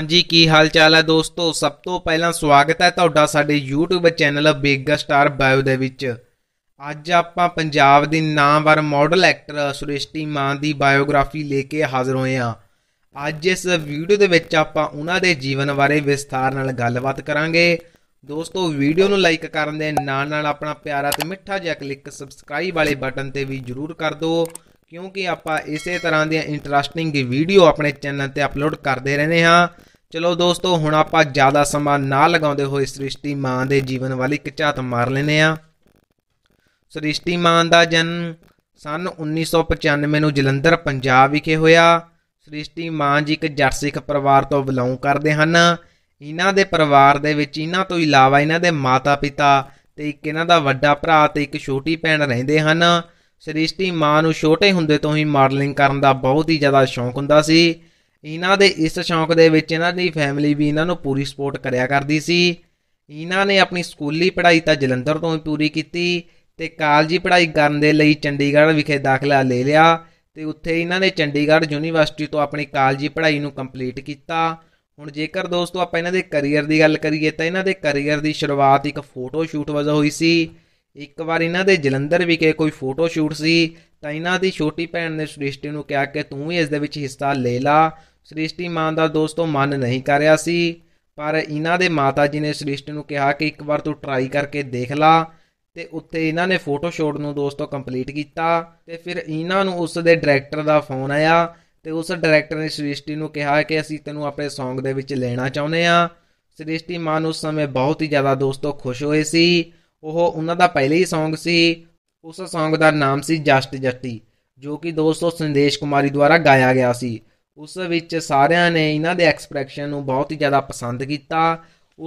ਹਾਂਜੀ ਕੀ ਹਾਲ ਚਾਲ ਹੈ ਦੋਸਤੋ ਸਭ ਤੋਂ ਪਹਿਲਾਂ ਸਵਾਗਤ ਹੈ ਤੁਹਾਡਾ ਸਾਡੇ YouTube channel big star bio ਦੇ ਵਿੱਚ ਅੱਜ ਆਪਾਂ ਪੰਜਾਬ ਦੀ ਨਾਮਵਰ ਮਾਡਲ ਐਕਟਰ ਸੁਰੇਸ਼ਟੀ ਮਾਨ ਦੀ ਬਾਇਓਗ੍ਰਾਫੀ ਲੈ ਕੇ ਹਾਜ਼ਰ ਹੋਏ ਹਾਂ ਅੱਜ ਇਸ ਵੀਡੀਓ ਦੇ ਵਿੱਚ ਆਪਾਂ ਉਹਨਾਂ ਦੇ ਜੀਵਨ ਬਾਰੇ ਵਿਸਥਾਰ ਨਾਲ ਗੱਲਬਾਤ ਕਰਾਂਗੇ ਦੋਸਤੋ ਵੀਡੀਓ ਨੂੰ ਲਾਈਕ ਕਰਨ ਦੇ ਨਾਲ ਨਾਲ ਆਪਣਾ ਪਿਆਰਾ ਤੇ ਮਿੱਠਾ ਜਿਹਾ ਕਲਿੱਕ ਸਬਸਕ੍ਰਾਈਬ ਵਾਲੇ ਬਟਨ ਤੇ ਵੀ ਜਰੂਰ ਕਰ ਦਿਓ ਕਿਉਂਕਿ ਆਪਾਂ ਇਸੇ ਤਰ੍ਹਾਂ ਦੀਆਂ ਇੰਟਰਸਟਿੰਗ ਵੀਡੀਓ ਆਪਣੇ ਚੈਨਲ ਤੇ ਅਪਲੋਡ ਕਰਦੇ ਰਹਿੰਦੇ ਹਾਂ ਚਲੋ ਦੋਸਤੋ ਹੁਣ ਆਪਾਂ ਜ਼ਿਆਦਾ ਸਮਾਂ ਨਾ ਲਗਾਉਂਦੇ ਹੋਏ ਸ੍ਰਿਸ਼ਟੀ ਮਾਂ ਦੇ ਜੀਵਨ ਵਾਲੀ ਇੱਕ ਝਾਤ ਮਾਰ ਲੈਨੇ ਆ ਸ੍ਰਿਸ਼ਟੀ ਮਾਂ ਦਾ ਜਨਮ ਸਨ 1995 ਨੂੰ ਜਲੰਧਰ ਪੰਜਾਬ ਵਿਖੇ ਹੋਇਆ ਸ੍ਰਿਸ਼ਟੀ ਮਾਂ ਜੀ ਇੱਕ ਜੱਟ ਸਿੱਖ ਪਰਿਵਾਰ ਤੋਂ ਬਿਲੋਂਗ ਕਰਦੇ ਹਨ ਇਹਨਾਂ ਦੇ ਪਰਿਵਾਰ ਦੇ ਵਿੱਚ ਇਹਨਾਂ ਤੋਂ ਇਲਾਵਾ ਇਹਨਾਂ ਦੇ ਮਾਤਾ-ਪਿਤਾ ਤੇ ਇੱਕ ਇਹਨਾਂ ਦਾ ਵੱਡਾ ਭਰਾ ਤੇ ਇੱਕ ਛੋਟੀ ਭੈਣ ਰਹਿੰਦੇ ਹਨ ਸ੍ਰਿਸ਼ਟੀ ਮਾਂ ਨੂੰ ਛੋਟੇ ਹੁੰਦੇ ਤੋਂ ਹੀ ਮਾਡਲਿੰਗ ਕਰਨ ਦਾ ਬਹੁਤ ਹੀ ਜ਼ਿਆਦਾ ਸ਼ੌਂਕ ਹੁੰਦਾ ਸੀ ਇਹਨਾਂ ਦੇ ਇਸ ਸ਼ੌਂਕ ਦੇ ਵਿੱਚ ਇਹਨਾਂ ਦੀ ਫੈਮਿਲੀ ਵੀ ਇਹਨਾਂ ਨੂੰ ਪੂਰੀ ਸਪੋਰਟ ਕਰਿਆ ਕਰਦੀ ਸੀ ਇਹਨਾਂ ਨੇ ਆਪਣੀ ਸਕੂਲੀ ਪੜ੍ਹਾਈ ਤਾਂ ਜਲੰਧਰ ਤੋਂ ਹੀ ਪੂਰੀ ਕੀਤੀ ਤੇ ਕਾਲਜੀ ਪੜ੍ਹਾਈ ਕਰਨ ਦੇ ਲਈ ਚੰਡੀਗੜ੍ਹ ਵਿਖੇ ਦਾਖਲਾ ਲੈ ਲਿਆ ਤੇ ਉੱਥੇ ਇਹਨਾਂ ਨੇ ਚੰਡੀਗੜ੍ਹ ਯੂਨੀਵਰਸਿਟੀ ਤੋਂ ਆਪਣੀ ਕਾਲਜੀ ਪੜ੍ਹਾਈ ਨੂੰ ਕੰਪਲੀਟ ਕੀਤਾ ਹੁਣ ਜੇਕਰ ਦੋਸਤੋ ਆਪਾਂ ਇਹਨਾਂ ਦੇ ਕੈਰੀਅਰ ਦੀ ਗੱਲ ਕਰੀਏ ਤਾਂ ਇਹਨਾਂ ਦੇ ਕੈਰੀਅਰ ਦੀ ਸ਼ੁਰੂਆਤ ਇੱਕ ਫੋਟੋ ਸ਼ੂਟ ਵਜੋਂ ਹੋਈ ਸੀ ਇੱਕ ਵਾਰ ਇਹਨਾਂ ਦੇ ਜਲੰਧਰ ਵਿਖੇ ਕੋਈ ਫੋਟੋ ਸ਼ੂਟ ਸੀ ਤਾਂ ਇਹਨਾਂ ਦੀ ਛੋਟੀ ਭੈਣ ਨੇ ਸ੍ਰਿਸ਼ਟੀ ਨੂੰ ਕਿਹਾ ਕਿ ਤੂੰ ਵੀ ਇਸ ਦੇ ਵਿੱਚ ਹਿੱਸਾ ਲੈ ਲਾ ਸ੍ਰਿਸ਼ਟੀ ਮਾਂ ਦਾ ਦੋਸਤੋ ਮਨ ਨਹੀਂ ਕਰ ਰਿਹਾ ਸੀ ਪਰ ਇਹਨਾਂ ਦੇ ਮਾਤਾ ਜੀ ਨੇ ਸ੍ਰਿਸ਼ਟੀ ਨੂੰ ਕਿਹਾ ਕਿ ਇੱਕ ਵਾਰ ਤੂੰ ਟਰਾਈ ਕਰਕੇ ਦੇਖ ਲਾ ਤੇ ਉੱਤੇ ਇਹਨਾਂ ਨੇ ਫੋਟੋ ਸ਼ੂਟ ਨੂੰ ਦੋਸਤੋ ਕੰਪਲੀਟ ਕੀਤਾ ਤੇ ਫਿਰ ਇਹਨਾਂ ਨੂੰ ਉਸ ਦੇ ਡਾਇਰੈਕਟਰ ਦਾ ਫੋਨ ਆਇਆ ਤੇ ਉਸ ਡਾਇਰੈਕਟਰ ਨੇ ਸ੍ਰਿਸ਼ਟੀ ਨੂੰ ਕਿਹਾ ਕਿ ਅਸੀਂ ਤੈਨੂੰ ਆਪਣੇ Song ਦੇ ਵਿੱਚ ਲੈਣਾ ਚਾਹੁੰਦੇ ਆ ਸ੍ਰਿਸ਼ਟੀ ਮਾਨ ਉਸ ਸਮੇਂ ਬਹੁਤ ਹੀ ਜ਼ਿਆਦਾ ਦੋਸਤੋ ਖੁਸ਼ ਹੋਏ ਸੀ ਉਹ ਉਹਨਾਂ ਦਾ ਪਹਿਲੇ ਹੀ Song ਸੀ ਉਸ Song ਦਾ ਨਾਮ ਸੀ ਜਸਟ ਜੱਟੀ ਜੋ ਕਿ ਦੋਸਤੋ ਸੰਦੇਸ਼ ਕੁਮਾਰੀ ਦੁਆਰਾ ਗਾਇਆ ਗਿਆ ਸੀ ਉਸ ਵਿੱਚ ਸਾਰਿਆਂ ਨੇ ਇਹਨਾਂ ਦੇ ਐਕਸਪ੍ਰੈਸ਼ਨ ਨੂੰ ਬਹੁਤ ਹੀ ਜ਼ਿਆਦਾ ਪਸੰਦ ਕੀਤਾ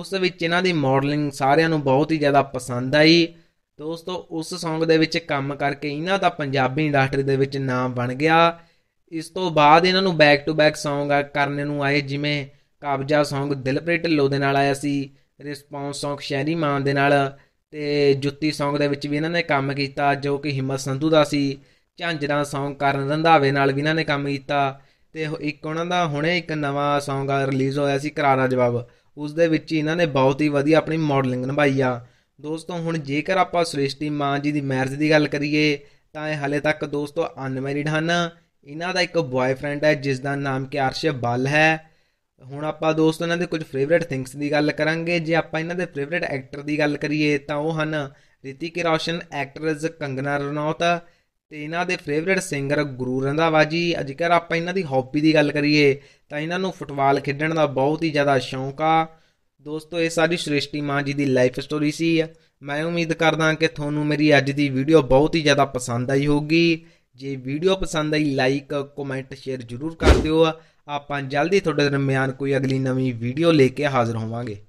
ਉਸ ਵਿੱਚ ਇਹਨਾਂ ਦੀ ਮਾਡਲਿੰਗ ਸਾਰਿਆਂ ਨੂੰ ਬਹੁਤ ਹੀ ਜ਼ਿਆਦਾ ਪਸੰਦ ਆਈ ਦੋਸਤੋ ਉਸ Song ਦੇ ਵਿੱਚ ਕੰਮ ਕਰਕੇ ਇਹਨਾਂ ਦਾ ਪੰਜਾਬੀ ਇੰਡਸਟਰੀ ਦੇ ਵਿੱਚ ਨਾਮ ਬਣ ਗਿਆ ਇਸ ਤੋਂ ਬਾਅਦ ਇਹਨਾਂ ਨੂੰ ਬੈਕ ਟੂ ਬੈਕ Song ਕਰਨ ਨੂੰ ਆਏ ਜਿਵੇਂ ਕਬਜ਼ਾ Song ਦਿਲਪ੍ਰੀਤ ਢਿੱਲੋਂ ਦੇ ਨਾਲ ਆਇਆ ਸੀ ਰਿਸਪੌਂਸ Song ਸ਼ੈਰੀ ਮਾਨ ਦੇ ਨਾਲ ਤੇ ਜੁੱਤੀ Song ਦੇ ਵਿੱਚ ਵੀ ਇਹਨਾਂ ਨੇ ਕੰਮ ਕੀਤਾ ਜੋ ਕਿ ਹਿੰਮਤ ਸੰਧੂ ਦਾ ਸੀ ਝਾਂਜਰਾ Song ਕਰਨ ਰੰਧਾਵੇ ਨਾਲ ਵੀ ਇਹਨਾਂ ਨੇ ਕੰਮ ਕੀਤਾ ਤੇ ਇੱਕ ਉਹਨਾਂ ਦਾ ਹੁਣੇ ਇੱਕ ਨਵਾਂ Song ਆ ਰਿਲੀਜ਼ ਹੋਇਆ ਸੀ ਕਰਾਰਾ ਜਵਾਬ ਉਸ ਦੇ ਵਿੱਚ ਇਹਨਾਂ ਨੇ ਬਹੁਤ ਹੀ ਵਧੀਆ ਆਪਣੀ ਮਾਡਲਿੰਗ ਨਿਭਾਈ ਆ ਦੋਸਤੋ ਹੁਣ ਜੇਕਰ ਆਪਾਂ ਸ੍ਰਿਸ਼ਟੀ ਮਾਂ ਜੀ ਦੀ ਮੈਰਿਜ ਦੀ ਗੱਲ ਕਰੀਏ ਤਾਂ ਇਹ ਹਲੇ ਤੱਕ ਦੋਸਤੋ ਅਨਮੈਰਿਡ ਹਨ ਇਹਨਾਂ ਦਾ ਇੱਕ ਬੁਆਏਫ੍ਰੈਂਡ ਹੈ ਜਿਸ ਦਾ ਨਾਮ ਕਿ ਅਰਸ਼ ਬੱਲ ਹੈ ਹੁਣ ਆਪਾਂ ਦੋਸਤੋ ਇਹਨਾਂ ਦੇ ਕੁਝ ਫੇਵਰਿਟ ਥਿੰਗਸ ਦੀ ਗੱਲ ਕਰਾਂਗੇ ਜੇ ਆਪਾਂ ਇਹਨਾਂ ਦੇ ਫੇਵਰਿਟ ਐਕਟਰ ਦੀ ਗੱਲ ਕਰੀਏ ਤਾਂ ਉਹ ਹਨ ਰਿਤਿਕ ਰੋਸ਼ਨ ਐਕਟਰਸ ਕੰਗਨਾ ਰਣੌਤ ਤੇ ਇਹਨਾਂ ਦੇ ਫੇਵਰਿਟ ਸਿੰਗਰ ਗੁਰੂ ਰੰਧਾਵਾ ਜੀ ਜੇਕਰ ਆਪਾਂ ਇਹਨਾਂ ਦੀ ਹੌਬੀ ਦੀ ਗੱਲ ਕਰੀਏ ਤਾਂ ਇਹਨਾਂ ਨੂੰ ਫੁੱਟਬਾਲ ਖੇਡਣ ਦਾ ਬਹੁਤ ਹੀ ਜ਼ਿਆਦਾ ਸ਼ੌਂਕ ਆ ਦੋਸਤੋ ਇਹ ਸਾਡੀ ਸ੍ਰਿਸ਼ਟੀ ਮਾਂ ਜੀ ਦੀ ਲਾਈਫ ਸਟੋਰੀ ਸੀ ਮੈਂ ਉਮੀਦ ਕਰਦਾ ਕਿ ਤੁਹਾਨੂੰ ਮੇਰੀ ਅੱਜ ਦੀ ਵੀਡੀਓ ਬਹੁਤ ਹੀ ਜ਼ਿਆਦਾ ਪਸੰਦ ਆਈ ਹੋਊਗੀ ਜੇ ਵੀਡੀਓ ਪਸੰਦ ਆਈ ਲਾਈਕ ਕਮੈਂਟ ਸ਼ੇਅਰ ਜ਼ਰੂਰ ਕਰ ਦਿਓ ਆਪਾਂ ਜਲਦੀ ਤੁਹਾਡੇ ਦਰਮਿਆਨ ਕੋਈ ਅਗਲੀ ਨਵੀਂ ਵੀਡੀਓ ਲੈ ਕੇ ਹਾਜ਼ਰ ਹੋਵਾਂਗੇ